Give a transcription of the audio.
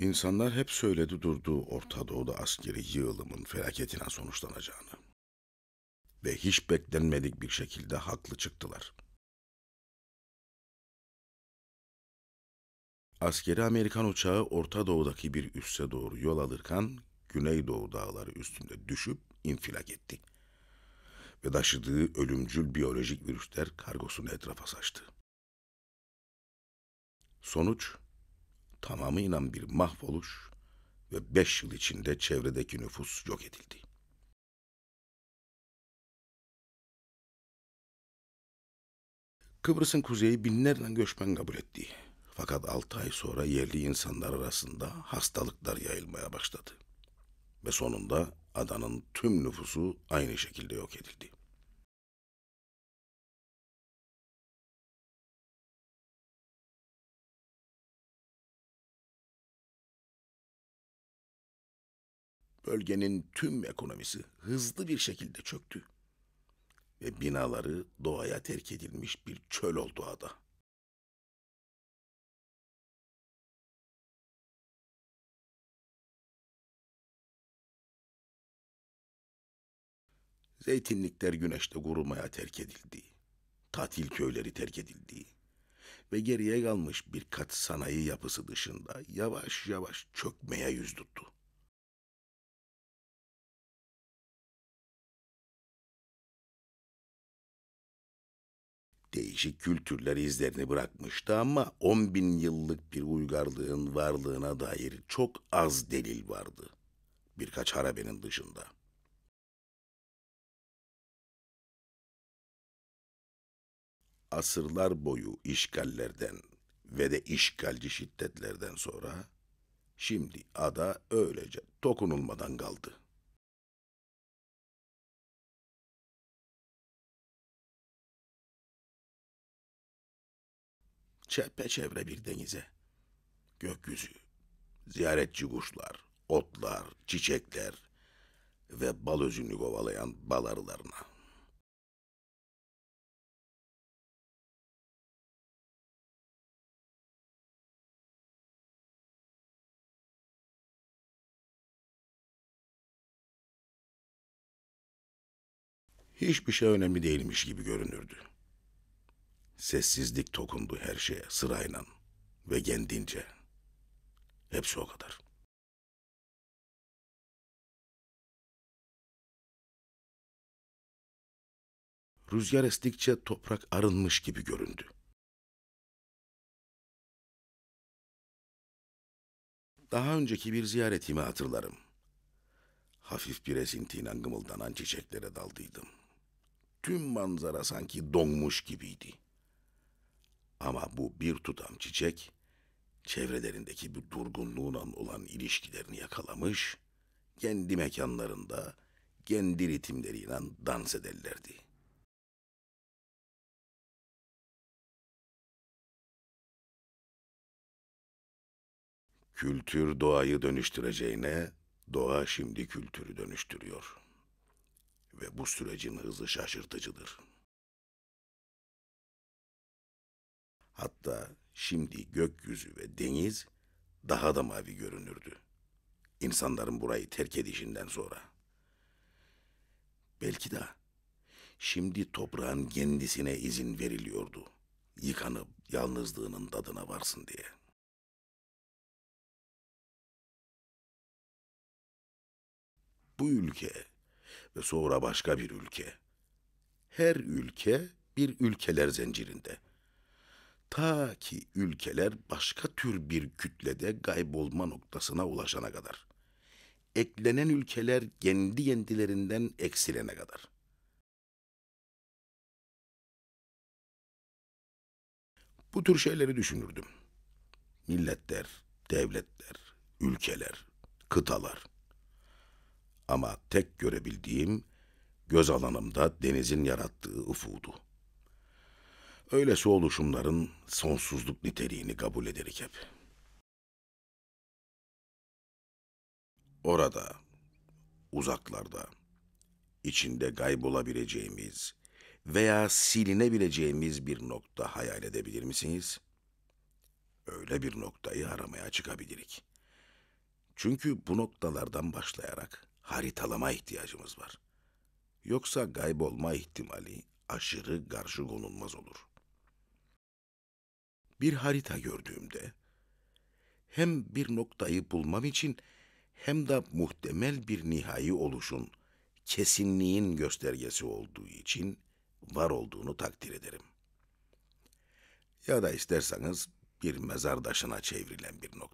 İnsanlar hep söyledi durdu Orta Doğu'da askeri yığılımın felaketine sonuçlanacağını. Ve hiç beklenmedik bir şekilde haklı çıktılar. Askeri Amerikan uçağı Orta Doğu'daki bir üsse doğru yol alırken Güneydoğu dağları üstünde düşüp infilak etti. Ve taşıdığı ölümcül biyolojik virüsler kargosunu etrafa saçtı. Sonuç, tamamıyla bir mahvoluş ve beş yıl içinde çevredeki nüfus yok edildi. Kıbrıs'ın kuzeyi binlerle göçmen kabul etti. Fakat altı ay sonra yerli insanlar arasında hastalıklar yayılmaya başladı. Ve sonunda adanın tüm nüfusu aynı şekilde yok edildi. Bölgenin tüm ekonomisi hızlı bir şekilde çöktü ve binaları doğaya terk edilmiş bir çöl oldu ada. Zeytinlikler güneşte kurumaya terk edildi. Tatil köyleri terk edildi. Ve geriye kalmış birkaç sanayi yapısı dışında yavaş yavaş çökmeye yüz tuttu. değişik kültürler izlerini bırakmıştı ama 10 bin yıllık bir uygarlığın varlığına dair çok az delil vardı. Birkaç harabenin dışında. Asırlar boyu işgallerden ve de işgalci şiddetlerden sonra şimdi ada öylece dokunulmadan kaldı. çepeçevre bir denize. Gökyüzü, ziyaretçi kuşlar, otlar, çiçekler ve bal özünü kovalayan bal arılarına. Hiçbir şey önemli değilmiş gibi görünürdü. Sessizlik tokundu her şeye sırayla ve kendince. Hepsi o kadar.'' rüzgar estikçe toprak arınmış gibi göründü. Daha önceki bir ziyaretimi hatırlarım. Hafif bir esintiyle gımıldanan çiçeklere daldıydım. Tüm manzara sanki donmuş gibiydi. Ama bu bir tutam çiçek çevrelerindeki bir durgunluğuna olan ilişkilerini yakalamış, kendi mekanlarında kendi ritimleriyle dans ederlerdi. Kültür doğayı dönüştüreceğine, doğa şimdi kültürü dönüştürüyor. Ve bu sürecin hızı şaşırtıcıdır.'' Hatta şimdi gökyüzü ve deniz daha da mavi görünürdü. İnsanların burayı terk edişinden sonra. Belki de şimdi toprağın kendisine izin veriliyordu. Yıkanıp yalnızlığının tadına varsın diye. Bu ülke ve sonra başka bir ülke. Her ülke bir ülkeler zincirinde.'' Ta ki ülkeler başka tür bir kütlede kaybolma noktasına ulaşana kadar. Eklenen ülkeler kendi kendilerinden eksilene kadar. Bu tür şeyleri düşünürdüm. Milletler, devletler, ülkeler, kıtalar. Ama tek görebildiğim göz alanımda denizin yarattığı ufuğdu. Öylesi oluşumların sonsuzluk niteliğini kabul ederik hep. Orada, uzaklarda, içinde kaybolabileceğimiz veya silinebileceğimiz bir nokta hayal edebilir misiniz? Öyle bir noktayı aramaya çıkabilirik. Çünkü bu noktalardan başlayarak haritalama ihtiyacımız var. Yoksa kaybolma ihtimali aşırı karşı konulmaz olur.'' bir harita gördüğümde hem bir noktayı bulmam için hem de muhtemel bir nihai oluşun, kesinliğin göstergesi olduğu için var olduğunu takdir ederim. Ya da isterseniz bir mezar taşına çevrilen bir nokta.